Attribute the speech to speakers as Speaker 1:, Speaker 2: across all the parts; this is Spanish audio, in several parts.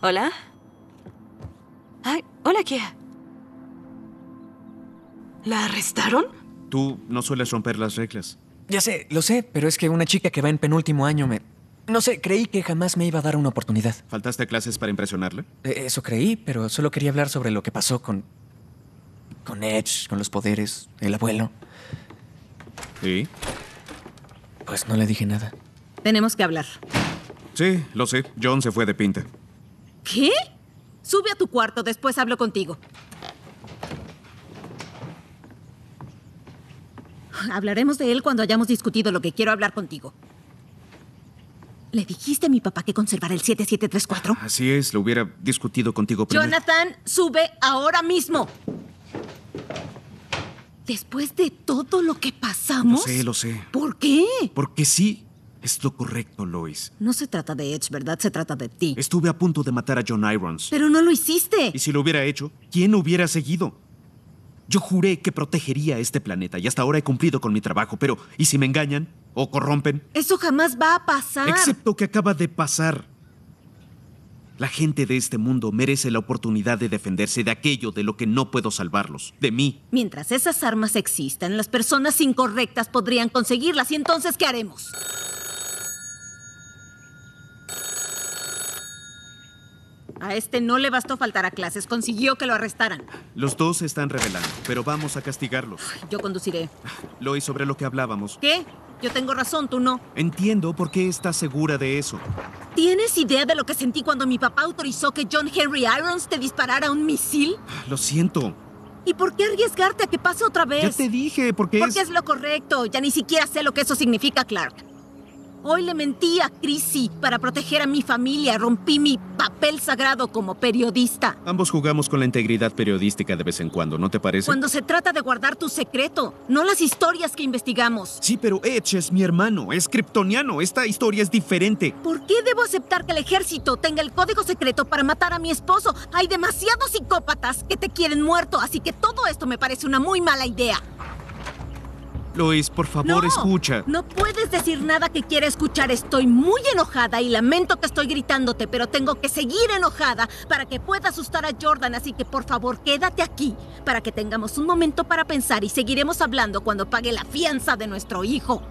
Speaker 1: ¿Hola?
Speaker 2: Ay, hola, Kia. ¿La arrestaron? Tú no sueles romper las reglas. Ya sé, lo sé, pero es que una chica que va en penúltimo año me... No sé, creí que jamás me iba a dar una oportunidad. ¿Faltaste a clases para impresionarle? Eh, eso creí, pero solo quería hablar sobre lo que pasó con... con Edge, con los poderes, el abuelo. ¿Y? Pues no le dije nada.
Speaker 1: Tenemos que hablar.
Speaker 2: Sí, lo sé. John se fue de pinta.
Speaker 1: ¿Qué? Sube a tu cuarto, después hablo contigo. Hablaremos de él cuando hayamos discutido lo que quiero hablar contigo. ¿Le dijiste a mi papá que conservara el 7734?
Speaker 2: Así es, lo hubiera discutido contigo primero.
Speaker 1: Jonathan, sube ahora mismo. Después de todo lo que pasamos. Lo sé, lo sé. ¿Por qué?
Speaker 2: Porque sí. Es lo correcto, Lois. No se trata de Edge, ¿verdad? Se trata de ti. Estuve a punto de matar a John Irons. Pero no lo hiciste. Y si lo hubiera hecho, ¿quién hubiera seguido? Yo juré que protegería a este planeta y hasta ahora he cumplido con mi trabajo, pero ¿y si me engañan o corrompen?
Speaker 1: Eso jamás va a pasar. Excepto
Speaker 2: que acaba de pasar. La gente de este mundo merece la oportunidad de defenderse de aquello de lo que no puedo salvarlos, de mí.
Speaker 1: Mientras esas armas existan, las personas incorrectas podrían conseguirlas y entonces ¿qué haremos? A este no le bastó faltar a clases, consiguió que lo arrestaran.
Speaker 2: Los dos se están revelando, pero vamos a castigarlos. Yo conduciré. Lois, sobre lo que hablábamos.
Speaker 1: ¿Qué? Yo tengo razón, tú no.
Speaker 2: Entiendo por qué estás segura de eso.
Speaker 1: ¿Tienes idea de lo que sentí cuando mi papá autorizó que John Henry Irons te disparara un misil?
Speaker 2: Ah, lo siento.
Speaker 1: ¿Y por qué arriesgarte a que pase otra vez? Ya te
Speaker 2: dije, porque, es... Porque es lo
Speaker 1: correcto. Ya ni siquiera sé lo que eso significa, Clark. Hoy le mentí a Chrissy para proteger a mi familia. Rompí mi papel sagrado como periodista.
Speaker 2: Ambos jugamos con la integridad periodística de vez en cuando, ¿no te parece? Cuando
Speaker 1: se trata de guardar tu secreto, no las historias que investigamos.
Speaker 2: Sí, pero Edge es mi hermano, es kryptoniano. Esta historia es diferente. ¿Por
Speaker 1: qué debo aceptar que el ejército tenga el código secreto para matar a mi esposo? Hay demasiados psicópatas que te quieren muerto, así que todo esto me parece una muy mala idea
Speaker 2: es, por favor, escucha.
Speaker 1: No puedes decir nada que quiera escuchar. Estoy muy enojada y lamento que estoy gritándote, pero tengo que seguir enojada para que pueda asustar a Jordan. Así que, por favor, quédate aquí para que tengamos un momento para pensar y seguiremos hablando cuando pague la fianza de nuestro hijo.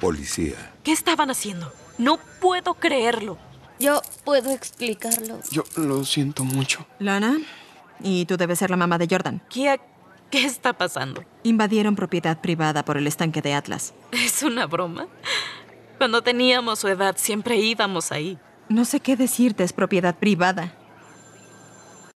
Speaker 1: policía. ¿Qué estaban haciendo? No puedo creerlo. Yo puedo explicarlo.
Speaker 2: Yo lo siento mucho.
Speaker 1: Lana, y tú debes ser la mamá de Jordan. Kia, qué está pasando? Invadieron propiedad privada por el estanque de Atlas. ¿Es una broma? Cuando teníamos su edad siempre íbamos ahí. No sé qué decirte, es propiedad privada.